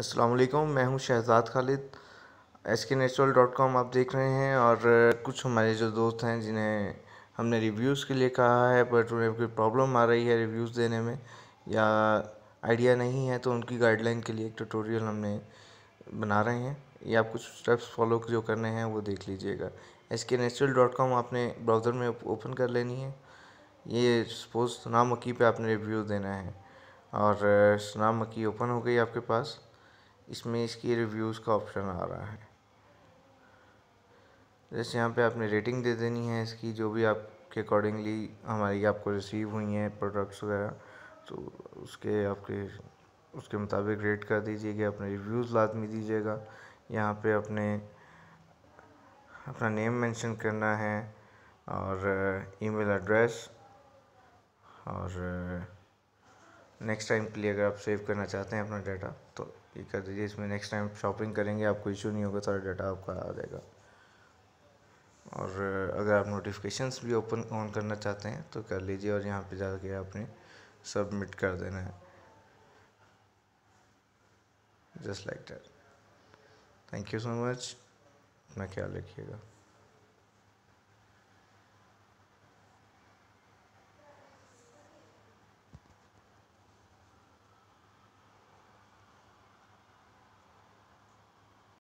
असलम मैं हूं Shahzad Khalid S K natural dot com आप देख रहे हैं और कुछ हमारे जो दोस्त हैं जिन्हें हमने रिव्यूज़ के लिए कहा है बट उन्हें कोई प्रॉब्लम आ रही है रिव्यूज़ देने में या आइडिया नहीं है तो उनकी गाइडलाइन के लिए एक ट्यूटोरियल हमने बना रहे हैं या आप कुछ स्टेप्स फॉलो जो करने हैं वो देख लीजिएगा S K natural dot com आपने ब्राउज़र में ओपन कर लेनी है ये सपोज सना मक्की पर आपने रिव्यू देना है और सना मक्की ओपन हो गई आपके पास इसमें इसकी रिव्यूज़ का ऑप्शन आ रहा है जैसे यहाँ पे आपने रेटिंग दे देनी है इसकी जो भी आपके अकॉर्डिंगली हमारी आपको रिसीव हुई हैं प्रोडक्ट्स वगैरह तो उसके आपके उसके मुताबिक रेट कर दीजिएगा अपने रिव्यूज़ लाजमी दीजिएगा यहाँ पे अपने अपना नेम मेंशन करना है और ईमेल एड्रेस और नेक्स्ट टाइम के लिए अगर आप सेव करना चाहते हैं अपना डाटा तो ये कर दीजिए इसमें नेक्स्ट टाइम शॉपिंग करेंगे आपको इशू नहीं होगा सारा डाटा आपका आ जाएगा और अगर आप नोटिफिकेशंस भी ओपन ऑन करना चाहते हैं तो कर लीजिए और यहाँ पे जाके आपने सबमिट कर देना है just like that thank you so much अपना ख्याल रखिएगा